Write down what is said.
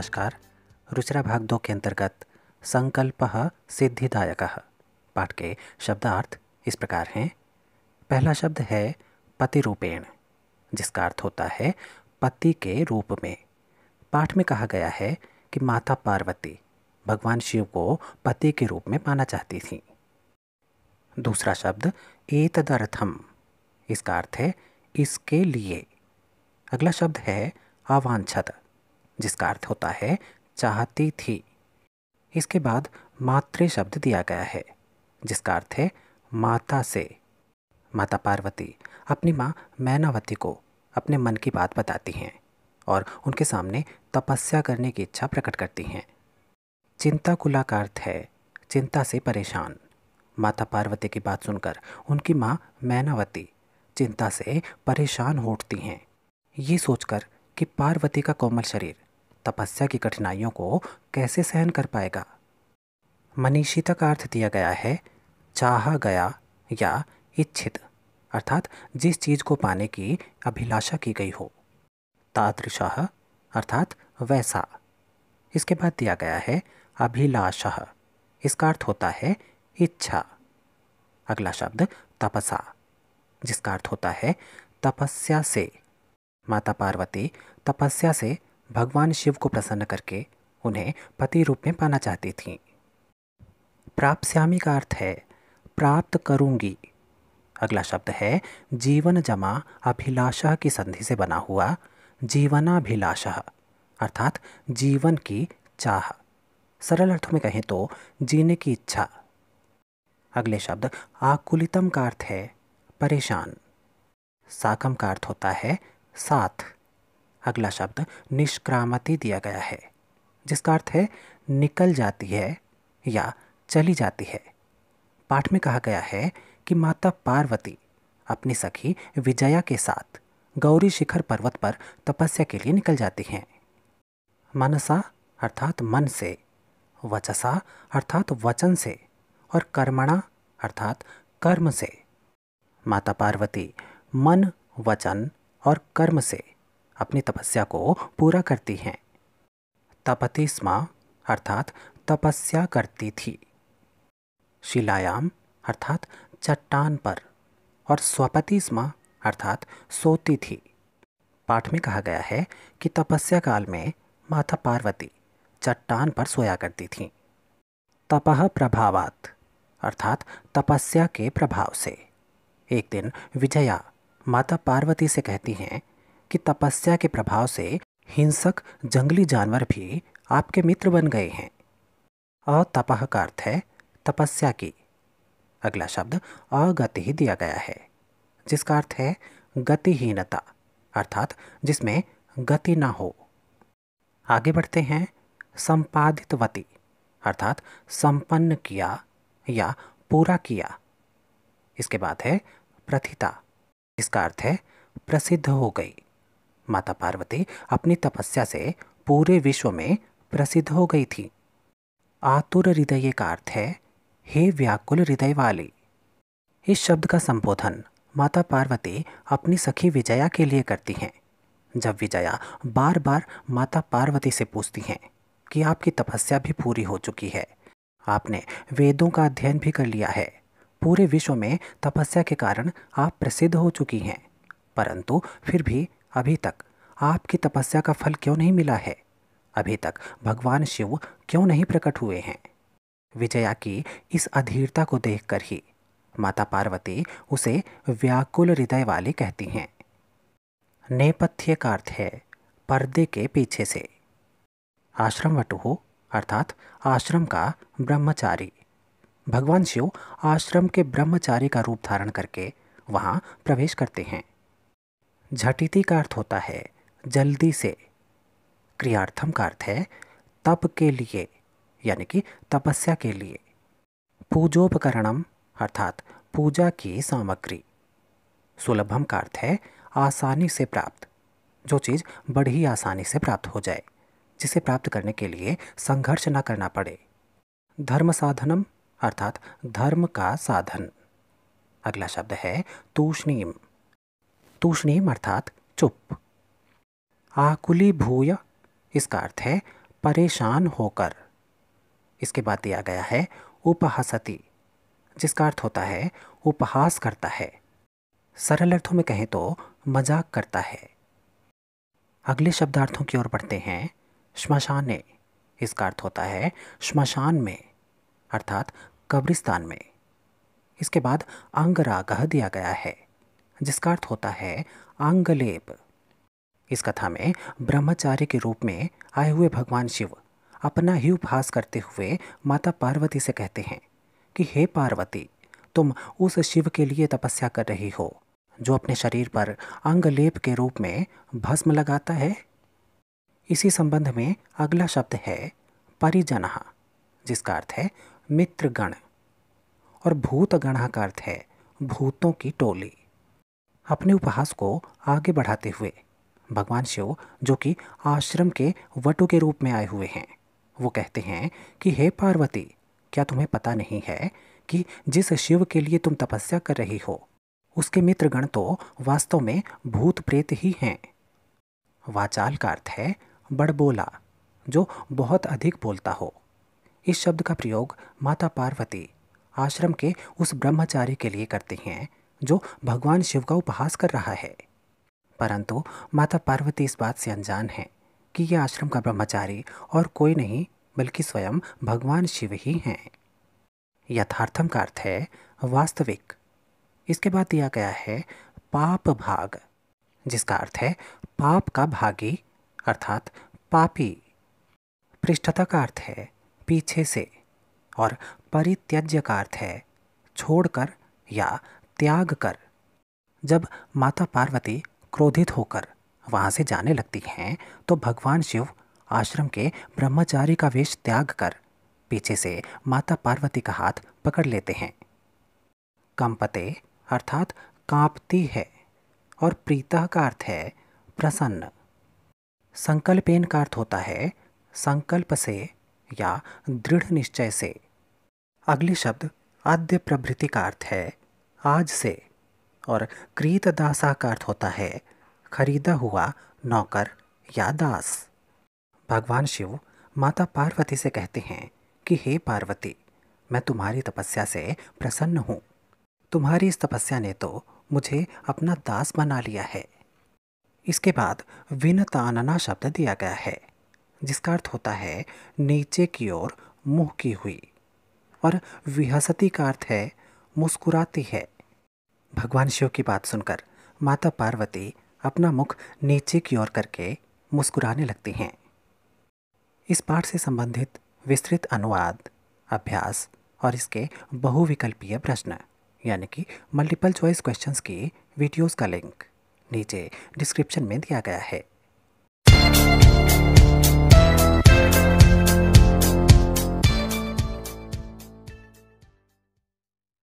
नमस्कार रुचिरा भाग दो के अंतर्गत संकल्प सिद्धिदायक पाठ के शब्दार्थ इस प्रकार हैं पहला शब्द है पतिरूपेण जिसका अर्थ होता है पति के रूप में पाठ में कहा गया है कि माता पार्वती भगवान शिव को पति के रूप में पाना चाहती थी दूसरा शब्द एतदर्थम इसका अर्थ है इसके लिए अगला शब्द है अवांछत जिसका अर्थ होता है चाहती थी इसके बाद मातृ शब्द दिया गया है जिसका अर्थ है माता से माता पार्वती अपनी माँ मैनावती को अपने मन की बात बताती हैं और उनके सामने तपस्या करने की इच्छा प्रकट करती हैं चिंता कुला का अर्थ है चिंता से परेशान माता पार्वती की बात सुनकर उनकी माँ मैनावती चिंता से परेशान हो उठती हैं ये सोचकर कि पार्वती का कोमल शरीर तपस्या की कठिनाइयों को कैसे सहन कर पाएगा मनीषिता का अर्थ दिया गया है चाहा गया या इच्छित अर्थात जिस चीज को पाने की अभिलाषा की गई हो तादृशाह अर्थात वैसा इसके बाद दिया गया है अभिलाषा इसका अर्थ होता है इच्छा अगला शब्द तपसा जिसका अर्थ होता है तपस्या से माता पार्वती तपस्या से भगवान शिव को प्रसन्न करके उन्हें पति रूप में पाना चाहती प्राप्त प्राप्स्यामी का अर्थ है प्राप्त करूंगी अगला शब्द है जीवन जमा अभिलाषा की संधि से बना हुआ जीवनाभिलाषा अर्थात जीवन की चाह सरल अर्थों में कहें तो जीने की इच्छा अगले शब्द आकुलितम का अर्थ है परेशान साकम का अर्थ होता है साथ अगला शब्द निष्क्रामती दिया गया है जिसका अर्थ है निकल जाती है या चली जाती है पाठ में कहा गया है कि माता पार्वती अपनी सखी विजया के साथ गौरी शिखर पर्वत पर तपस्या के लिए निकल जाती हैं मनसा अर्थात मन से वचसा अर्थात वचन से और कर्मणा अर्थात कर्म से माता पार्वती मन वचन और कर्म से अपनी तपस्या को पूरा करती हैं तपति अर्थात तपस्या करती थी शिलायाम अर्थात चट्टान पर और स्वपति अर्थात सोती थी पाठ में कहा गया है कि तपस्या काल में माता पार्वती चट्टान पर सोया करती थी तपह प्रभावात अर्थात तपस्या के प्रभाव से एक दिन विजया माता पार्वती से कहती हैं कि तपस्या के प्रभाव से हिंसक जंगली जानवर भी आपके मित्र बन गए हैं अतपह का अर्थ है तपस्या की अगला शब्द अगति दिया गया है जिसका अर्थ है गतिहीनता अर्थात जिसमें गति ना हो आगे बढ़ते हैं संपादित वती अर्थात संपन्न किया या पूरा किया इसके बाद है प्रथिता इसका अर्थ है प्रसिद्ध हो गई माता पार्वती अपनी तपस्या से पूरे विश्व में प्रसिद्ध हो गई थी आतुर हृदय का अर्थ है हे व्याकुल हृदय वाली इस शब्द का संबोधन माता पार्वती अपनी सखी विजया के लिए करती हैं जब विजया बार बार माता पार्वती से पूछती हैं कि आपकी तपस्या भी पूरी हो चुकी है आपने वेदों का अध्ययन भी कर लिया है पूरे विश्व में तपस्या के कारण आप प्रसिद्ध हो चुकी हैं परंतु फिर भी अभी तक आपकी तपस्या का फल क्यों नहीं मिला है अभी तक भगवान शिव क्यों नहीं प्रकट हुए हैं विजया की इस अधीरता को देखकर ही माता पार्वती उसे व्याकुल हृदय वाली कहती हैं नेपथ्य का अर्थ है पर्दे के पीछे से आश्रम वटुहो अर्थात आश्रम का ब्रह्मचारी भगवान शिव आश्रम के ब्रह्मचारी का रूप धारण करके वहां प्रवेश करते हैं झटिति का अर्थ होता है जल्दी से क्रियार्थम का अर्थ है तप के लिए यानी कि तपस्या के लिए पूजोपकरणम अर्थात पूजा की सामग्री सुलभम का अर्थ है आसानी से प्राप्त जो चीज़ बड़ी आसानी से प्राप्त हो जाए जिसे प्राप्त करने के लिए संघर्ष न करना पड़े धर्म साधनम अर्थात धर्म का साधन अगला शब्द है तूषणीम तूषणीम अर्थात चुप आकुली भूय इसका अर्थ है परेशान होकर इसके बाद दिया गया है उपहासती जिसका अर्थ होता है उपहास करता है सरल अर्थों में कहें तो मजाक करता है अगले शब्दार्थों की ओर बढ़ते हैं श्मशाने इसका अर्थ होता है श्मशान में अर्थात कब्रिस्तान में इसके बाद अंगरागह दिया गया है जिसका अर्थ होता है आंगलेप इस कथा में ब्रह्मचार्य के रूप में आए हुए भगवान शिव अपना ही उपहास करते हुए माता पार्वती से कहते हैं कि हे पार्वती तुम उस शिव के लिए तपस्या कर रही हो जो अपने शरीर पर अंगलेप के रूप में भस्म लगाता है इसी संबंध में अगला शब्द है परिजनहा जिसका अर्थ है मित्रगण और भूतगणहा का अर्थ है भूतों की टोली अपने उपहास को आगे बढ़ाते हुए भगवान शिव जो कि आश्रम के वटु के रूप में आए हुए हैं वो कहते हैं कि हे पार्वती क्या तुम्हें पता नहीं है कि जिस शिव के लिए तुम तपस्या कर रही हो उसके मित्रगण तो वास्तव में भूत प्रेत ही हैं वाचाल का अर्थ है बड़बोला जो बहुत अधिक बोलता हो इस शब्द का प्रयोग माता पार्वती आश्रम के उस ब्रह्मचारी के लिए करते हैं जो भगवान शिव का उपहास कर रहा है परंतु माता पार्वती इस बात से अनजान है कि यह आश्रम का ब्रह्मचारी और कोई नहीं बल्कि स्वयं भगवान शिव ही हैं यथार्थम का अर्थ है वास्तविक इसके बाद दिया गया है पाप भाग जिसका अर्थ है पाप का भागी अर्थात पापी पृष्ठता का अर्थ है पीछे से और परित्यज्य का अर्थ है छोड़कर या त्याग कर जब माता पार्वती क्रोधित होकर वहाँ से जाने लगती हैं तो भगवान शिव आश्रम के ब्रह्मचारी का वेश त्याग कर पीछे से माता पार्वती का हाथ पकड़ लेते हैं कंपते अर्थात कांपती है और प्रीता का अर्थ है प्रसन्न संकल्पेन का अर्थ होता है संकल्प से या दृढ़ निश्चय से अगले शब्द आद्य प्रभृति का अर्थ है आज से और क्रीत दासा का अर्थ होता है खरीदा हुआ नौकर या दास भगवान शिव माता पार्वती से कहते हैं कि हे पार्वती मैं तुम्हारी तपस्या से प्रसन्न हूँ तुम्हारी इस तपस्या ने तो मुझे अपना दास बना लिया है इसके बाद विनतानना शब्द दिया गया है जिसका अर्थ होता है नीचे की ओर मुंह की हुई और विहसती का अर्थ है मुस्कुराती है भगवान शिव की बात सुनकर माता पार्वती अपना मुख नीचे की ओर करके मुस्कुराने लगती हैं इस पाठ से संबंधित विस्तृत अनुवाद अभ्यास और इसके बहुविकल्पीय प्रश्न यानी कि मल्टीपल चॉइस क्वेश्चंस की वीडियोस का लिंक नीचे डिस्क्रिप्शन में दिया गया है